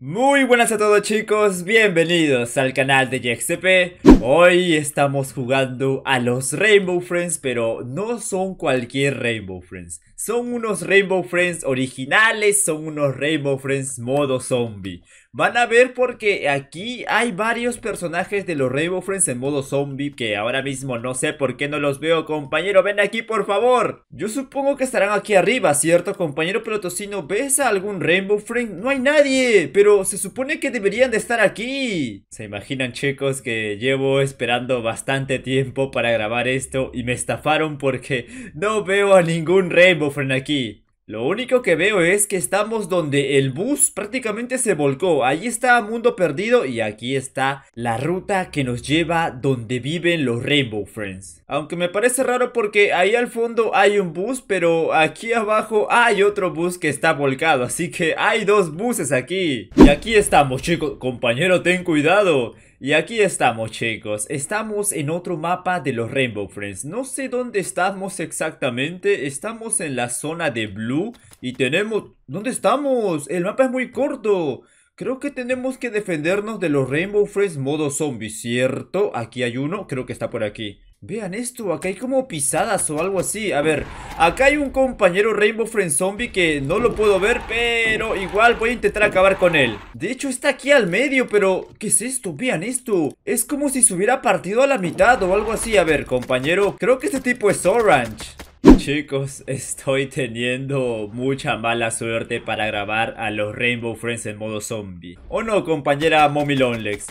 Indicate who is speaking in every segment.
Speaker 1: Muy buenas a todos chicos, bienvenidos al canal de JXCP Hoy estamos jugando a los Rainbow Friends, pero no son cualquier Rainbow Friends Son unos Rainbow Friends originales, son unos Rainbow Friends modo zombie Van a ver porque aquí hay varios personajes de los Rainbow Friends en modo zombie que ahora mismo no sé por qué no los veo, compañero, ven aquí por favor. Yo supongo que estarán aquí arriba, ¿cierto, compañero pelotocino? ¿Ves a algún Rainbow Friend? No hay nadie, pero se supone que deberían de estar aquí. ¿Se imaginan, chicos, que llevo esperando bastante tiempo para grabar esto y me estafaron porque no veo a ningún Rainbow Friend aquí? Lo único que veo es que estamos donde el bus prácticamente se volcó. Allí está Mundo Perdido y aquí está la ruta que nos lleva donde viven los Rainbow Friends. Aunque me parece raro porque ahí al fondo hay un bus, pero aquí abajo hay otro bus que está volcado. Así que hay dos buses aquí. Y aquí estamos chicos. Compañero, ten cuidado. Y aquí estamos chicos, estamos en otro mapa de los Rainbow Friends No sé dónde estamos exactamente, estamos en la zona de Blue Y tenemos... ¿Dónde estamos? El mapa es muy corto Creo que tenemos que defendernos de los Rainbow Friends modo zombie, ¿cierto? Aquí hay uno, creo que está por aquí Vean esto, acá hay como pisadas o algo así A ver, acá hay un compañero Rainbow Friend Zombie que no lo puedo ver Pero igual voy a intentar acabar con él De hecho está aquí al medio, pero ¿qué es esto? Vean esto Es como si se hubiera partido a la mitad o algo así A ver, compañero, creo que este tipo es Orange Chicos, estoy teniendo mucha mala suerte para grabar a los Rainbow Friends en modo zombie. ¿O no, compañera Mommy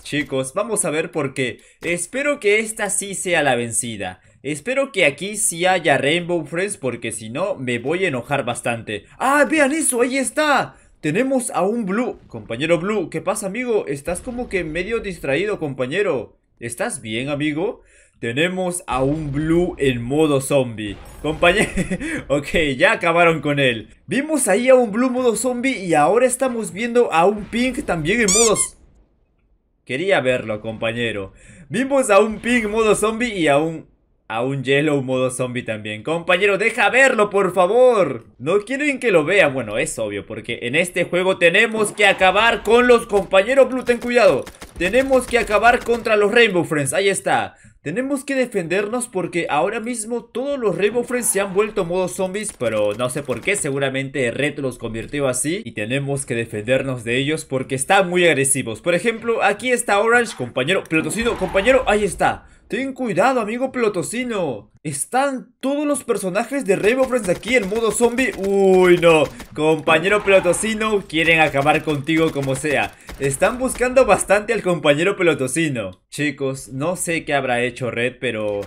Speaker 1: Chicos, vamos a ver por qué. Espero que esta sí sea la vencida. Espero que aquí sí haya Rainbow Friends porque si no me voy a enojar bastante. ¡Ah, vean eso! ¡Ahí está! Tenemos a un Blue. Compañero Blue, ¿qué pasa, amigo? Estás como que medio distraído, compañero. ¿Estás bien, amigo? Tenemos a un Blue en modo zombie. Compañero... ok, ya acabaron con él. Vimos ahí a un Blue modo zombie y ahora estamos viendo a un Pink también en modo... Quería verlo, compañero. Vimos a un Pink modo zombie y a un a un Yellow modo zombie también. Compañero, deja verlo, por favor. No quieren que lo vean Bueno, es obvio, porque en este juego tenemos que acabar con los compañeros Bluten, cuidado. Tenemos que acabar contra los Rainbow Friends. Ahí está. Tenemos que defendernos porque ahora mismo todos los Rainbow Friends se han vuelto modo zombies, pero no sé por qué, seguramente Red los convirtió así y tenemos que defendernos de ellos porque están muy agresivos. Por ejemplo, aquí está Orange, compañero, pelotocino, compañero, ahí está. Ten cuidado, amigo pelotocino. Están todos los personajes de Rainbow Friends aquí en modo zombie. Uy, no. Compañero pelotocino, quieren acabar contigo como sea. Están buscando bastante al compañero pelotocino. Chicos, no sé qué habrá hecho Red, pero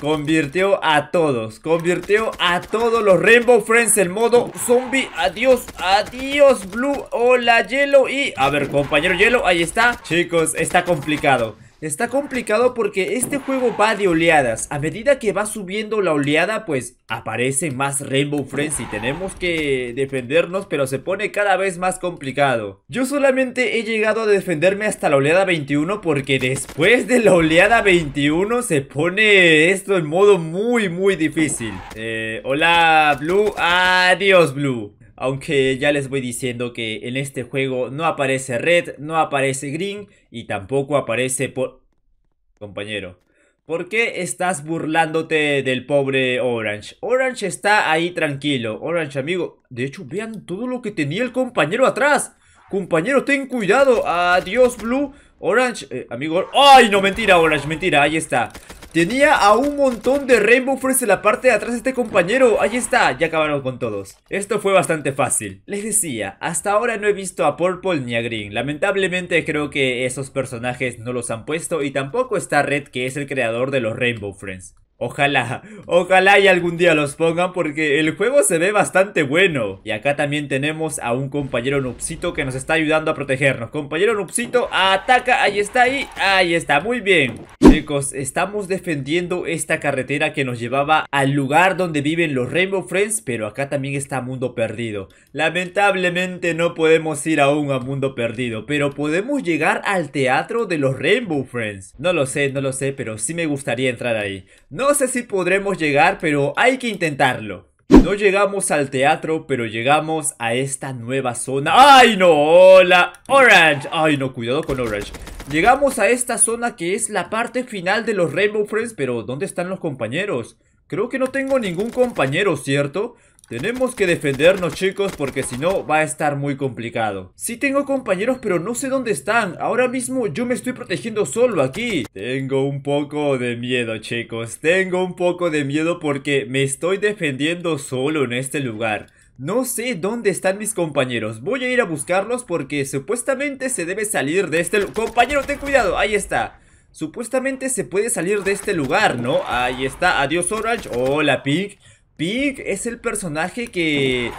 Speaker 1: convirtió a todos. Convirtió a todos los Rainbow Friends en modo zombie. Adiós, adiós, Blue. Hola, Yellow. Y, a ver, compañero Yellow, ahí está. Chicos, está complicado. Está complicado porque este juego va de oleadas. A medida que va subiendo la oleada, pues aparece más Rainbow Friends Y Tenemos que defendernos, pero se pone cada vez más complicado. Yo solamente he llegado a defenderme hasta la oleada 21 porque después de la oleada 21 se pone esto en modo muy, muy difícil. Eh, hola, Blue. Adiós, Blue. Aunque ya les voy diciendo que en este juego no aparece red, no aparece green y tampoco aparece por... Compañero, ¿por qué estás burlándote del pobre Orange? Orange está ahí tranquilo. Orange, amigo. De hecho, vean todo lo que tenía el compañero atrás. Compañero, ten cuidado. Adiós, Blue. Orange, eh, amigo. ¡Ay, no! Mentira, Orange, mentira. Ahí está. Tenía a un montón de Rainbow Friends en la parte de atrás de este compañero. Ahí está, ya acabaron con todos. Esto fue bastante fácil. Les decía, hasta ahora no he visto a Purple ni a Green. Lamentablemente creo que esos personajes no los han puesto y tampoco está Red que es el creador de los Rainbow Friends. Ojalá, ojalá y algún día los pongan porque el juego se ve bastante bueno. Y acá también tenemos a un compañero Nupsito que nos está ayudando a protegernos. Compañero Nupsito, ataca, ahí está, ahí, ahí está, muy bien. Chicos, estamos defendiendo esta carretera que nos llevaba al lugar donde viven los Rainbow Friends, pero acá también está Mundo Perdido. Lamentablemente no podemos ir aún a Mundo Perdido, pero podemos llegar al teatro de los Rainbow Friends. No lo sé, no lo sé, pero sí me gustaría entrar ahí. No no sé si podremos llegar, pero hay que intentarlo. No llegamos al teatro, pero llegamos a esta nueva zona. ¡Ay, no! ¡Hola! ¡Orange! ¡Ay, no! Cuidado con Orange. Llegamos a esta zona que es la parte final de los Rainbow Friends, pero ¿dónde están los compañeros? Creo que no tengo ningún compañero, ¿cierto? Tenemos que defendernos chicos porque si no va a estar muy complicado Sí tengo compañeros pero no sé dónde están Ahora mismo yo me estoy protegiendo solo aquí Tengo un poco de miedo chicos Tengo un poco de miedo porque me estoy defendiendo solo en este lugar no sé dónde están mis compañeros Voy a ir a buscarlos porque supuestamente se debe salir de este... Compañero, ten cuidado, ahí está Supuestamente se puede salir de este lugar, ¿no? Ahí está, adiós Orange, hola Pig Pig es el personaje que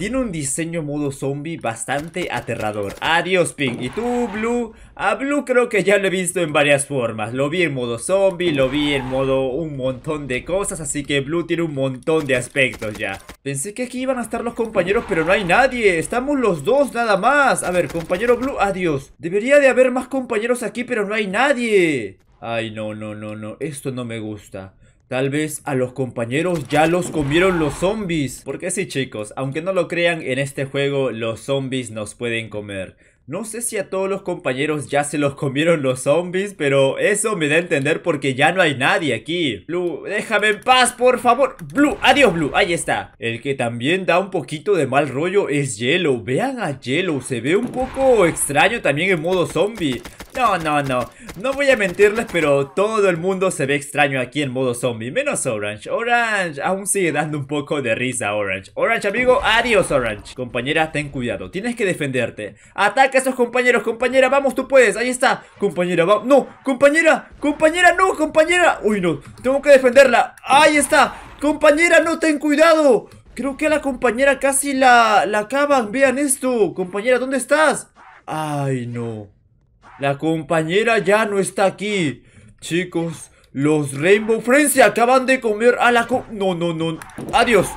Speaker 1: tiene un diseño modo zombie bastante aterrador. Adiós, Pink. ¿Y tú, Blue? A Blue creo que ya lo he visto en varias formas. Lo vi en modo zombie, lo vi en modo un montón de cosas, así que Blue tiene un montón de aspectos ya. Pensé que aquí iban a estar los compañeros, pero no hay nadie. Estamos los dos nada más. A ver, compañero Blue, adiós. Debería de haber más compañeros aquí, pero no hay nadie. Ay, no, no, no, no. Esto no me gusta. Tal vez a los compañeros ya los comieron los zombies. Porque sí chicos, aunque no lo crean, en este juego los zombies nos pueden comer. No sé si a todos los compañeros ya se los comieron los zombies, pero eso me da a entender porque ya no hay nadie aquí. Blue, déjame en paz, por favor. Blue, adiós Blue, ahí está. El que también da un poquito de mal rollo es Yellow. Vean a Yellow, se ve un poco extraño también en modo zombie. No, no, no. No voy a mentirles, pero todo el mundo se ve extraño aquí en modo zombie. Menos Orange. Orange aún sigue dando un poco de risa, Orange. Orange, amigo. Adiós, Orange. Compañera, ten cuidado. Tienes que defenderte. Ataca a esos compañeros. Compañera, vamos, tú puedes. Ahí está. Compañera, vamos. No, compañera. Compañera, no, compañera. Uy, no. Tengo que defenderla. Ahí está. Compañera, no, ten cuidado. Creo que a la compañera casi la, la acaban. Vean esto. Compañera, ¿dónde estás? Ay, no. La compañera ya no está aquí. Chicos, los Rainbow Friends se acaban de comer a la co No, no, no. Adiós.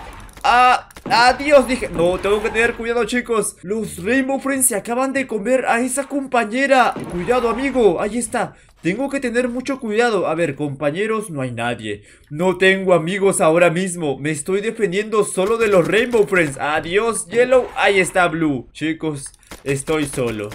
Speaker 1: Ah, adiós, dije. No, tengo que tener cuidado, chicos. Los Rainbow Friends se acaban de comer a esa compañera. Cuidado, amigo. Ahí está. Tengo que tener mucho cuidado. A ver, compañeros, no hay nadie. No tengo amigos ahora mismo. Me estoy defendiendo solo de los Rainbow Friends. Adiós, Yellow. Ahí está, Blue. Chicos, estoy solo.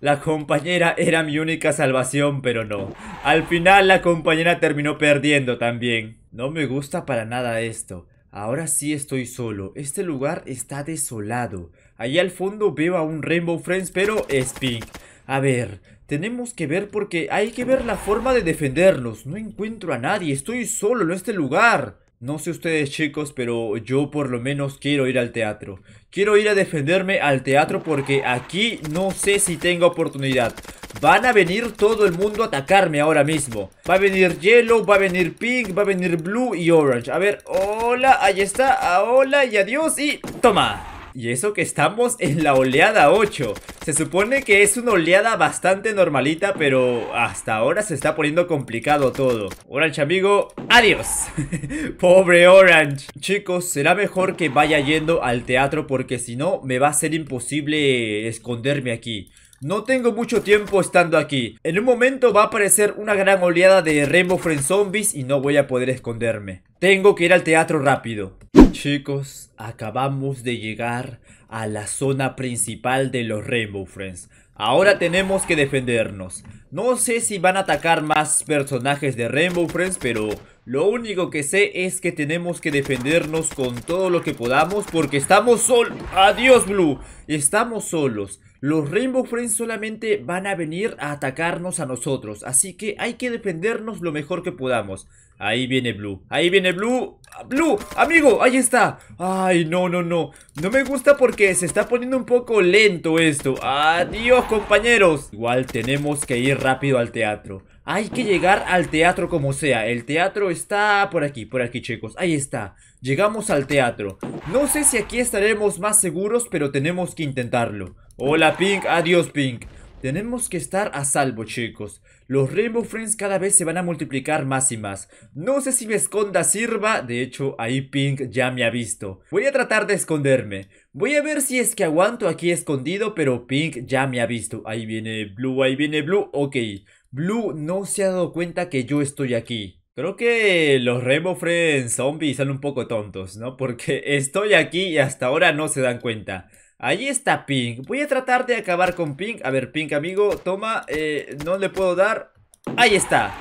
Speaker 1: La compañera era mi única salvación, pero no. Al final la compañera terminó perdiendo también. No me gusta para nada esto. Ahora sí estoy solo. Este lugar está desolado. Allí al fondo veo a un Rainbow Friends, pero es pink. A ver, tenemos que ver porque hay que ver la forma de defendernos. No encuentro a nadie. Estoy solo en este lugar. No sé ustedes chicos, pero yo por lo menos quiero ir al teatro. Quiero ir a defenderme al teatro porque aquí no sé si tengo oportunidad. Van a venir todo el mundo a atacarme ahora mismo. Va a venir Yellow, va a venir Pink, va a venir Blue y Orange. A ver, hola, ahí está, hola y adiós y toma. Y eso que estamos en la oleada 8 Se supone que es una oleada bastante normalita Pero hasta ahora se está poniendo complicado todo Orange amigo, adiós Pobre Orange Chicos, será mejor que vaya yendo al teatro Porque si no, me va a ser imposible esconderme aquí no tengo mucho tiempo estando aquí. En un momento va a aparecer una gran oleada de Rainbow Friends Zombies y no voy a poder esconderme. Tengo que ir al teatro rápido. Chicos, acabamos de llegar a la zona principal de los Rainbow Friends. Ahora tenemos que defendernos. No sé si van a atacar más personajes de Rainbow Friends, pero lo único que sé es que tenemos que defendernos con todo lo que podamos porque estamos solos. ¡Adiós, Blue! Estamos solos. Los Rainbow Friends solamente van a venir a atacarnos a nosotros, así que hay que defendernos lo mejor que podamos. Ahí viene Blue, ahí viene Blue Blue, amigo, ahí está Ay, no, no, no, no me gusta porque se está poniendo un poco lento esto Adiós compañeros Igual tenemos que ir rápido al teatro hay que llegar al teatro como sea. El teatro está por aquí, por aquí, chicos. Ahí está. Llegamos al teatro. No sé si aquí estaremos más seguros, pero tenemos que intentarlo. Hola, Pink. Adiós, Pink. Tenemos que estar a salvo, chicos. Los Rainbow Friends cada vez se van a multiplicar más y más. No sé si me esconda sirva. De hecho, ahí Pink ya me ha visto. Voy a tratar de esconderme. Voy a ver si es que aguanto aquí escondido, pero Pink ya me ha visto. Ahí viene Blue, ahí viene Blue. Ok. Blue no se ha dado cuenta que yo estoy aquí. Creo que los Rainbow Friends zombies son un poco tontos, ¿no? Porque estoy aquí y hasta ahora no se dan cuenta. Ahí está Pink. Voy a tratar de acabar con Pink. A ver, Pink, amigo, toma. Eh, no le puedo dar. Ahí está.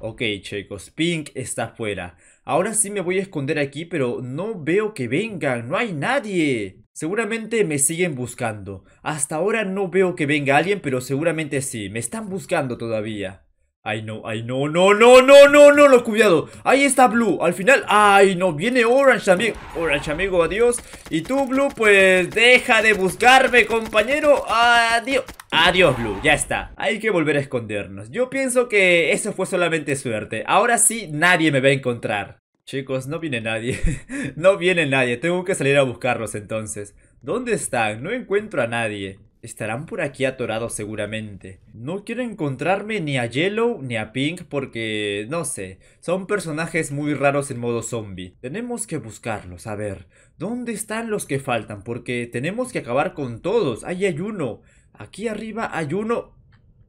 Speaker 1: Ok, chicos, Pink está fuera. Ahora sí me voy a esconder aquí, pero no veo que vengan. No hay nadie. Seguramente me siguen buscando. Hasta ahora no veo que venga alguien, pero seguramente sí. Me están buscando todavía. Ay, no, ay, no, no, no, no, no, no, lo cuidado. Ahí está Blue. Al final, ay, no, viene Orange también. Orange, amigo, adiós. Y tú, Blue, pues deja de buscarme, compañero. Adiós. Adiós, Blue, ya está. Hay que volver a escondernos. Yo pienso que eso fue solamente suerte. Ahora sí, nadie me va a encontrar. Chicos, no viene nadie. no viene nadie. Tengo que salir a buscarlos entonces. ¿Dónde están? No encuentro a nadie. Estarán por aquí atorados seguramente. No quiero encontrarme ni a Yellow ni a Pink porque, no sé, son personajes muy raros en modo zombie. Tenemos que buscarlos, a ver, ¿dónde están los que faltan? Porque tenemos que acabar con todos. Ahí hay uno. Aquí arriba hay uno.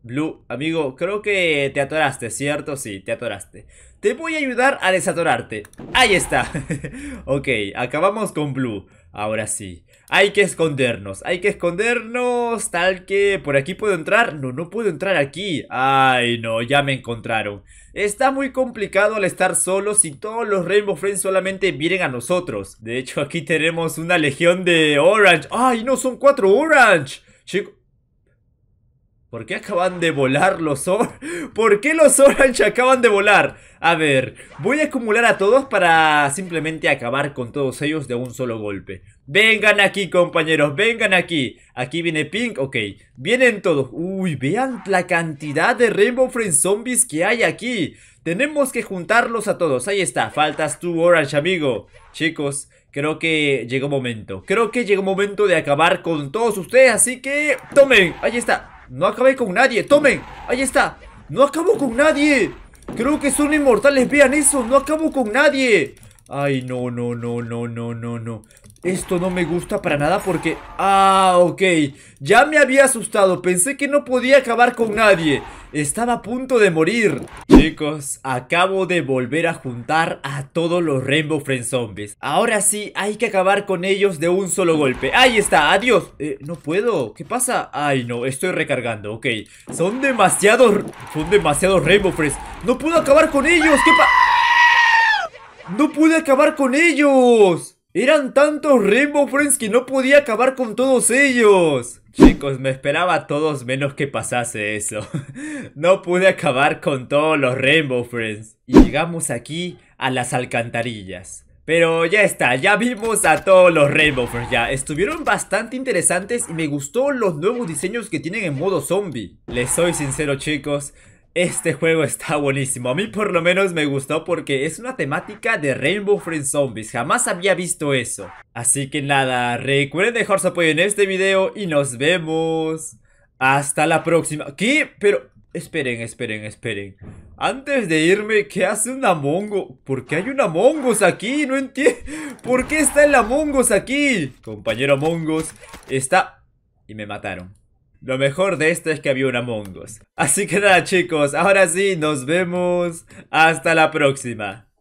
Speaker 1: Blue, amigo, creo que te atoraste, ¿cierto? Sí, te atoraste. Te voy a ayudar a desatorarte. Ahí está. ok, acabamos con Blue. Ahora sí. Hay que escondernos. Hay que escondernos. Tal que... ¿Por aquí puedo entrar? No, no puedo entrar aquí. Ay, no. Ya me encontraron. Está muy complicado al estar solos si todos los Rainbow Friends solamente vienen a nosotros. De hecho, aquí tenemos una legión de Orange. Ay, no. Son cuatro Orange. chico. ¿Por qué acaban de volar los Orange? ¿Por qué los Orange acaban de volar? A ver, voy a acumular a todos para simplemente acabar con todos ellos de un solo golpe. Vengan aquí, compañeros, vengan aquí. Aquí viene Pink, ok. Vienen todos. Uy, vean la cantidad de Rainbow Friends Zombies que hay aquí. Tenemos que juntarlos a todos. Ahí está, faltas tú, Orange, amigo. Chicos, creo que llegó momento. Creo que llegó momento de acabar con todos ustedes, así que... ¡Tomen! Ahí está. No acabé con nadie, tomen Ahí está, no acabo con nadie Creo que son inmortales, vean eso No acabo con nadie Ay, no, no, no, no, no, no, no esto no me gusta para nada porque... Ah, ok. Ya me había asustado. Pensé que no podía acabar con nadie. Estaba a punto de morir. Chicos, acabo de volver a juntar a todos los Rainbow Friends Zombies. Ahora sí, hay que acabar con ellos de un solo golpe. Ahí está, adiós. Eh, no puedo. ¿Qué pasa? Ay, no, estoy recargando. Ok. Son demasiados... Son demasiados Rainbow Friends. No puedo acabar con ellos. ¿Qué pasa? No pude acabar con ellos. Eran tantos Rainbow Friends que no podía acabar con todos ellos. Chicos, me esperaba a todos menos que pasase eso. no pude acabar con todos los Rainbow Friends. Y llegamos aquí a las alcantarillas. Pero ya está, ya vimos a todos los Rainbow Friends ya Estuvieron bastante interesantes y me gustó los nuevos diseños que tienen en modo zombie Les soy sincero chicos este juego está buenísimo, a mí por lo menos me gustó porque es una temática de Rainbow Friend Zombies, jamás había visto eso. Así que nada, recuerden dejar su apoyo en este video y nos vemos hasta la próxima. ¿Qué? Pero, esperen, esperen, esperen. Antes de irme, ¿qué hace una mongo? ¿Por qué hay una Among aquí? No entiendo. ¿Por qué está el Among aquí? Compañero Among está... Y me mataron. Lo mejor de esto es que había un Among Us. Así que nada chicos, ahora sí, nos vemos. Hasta la próxima.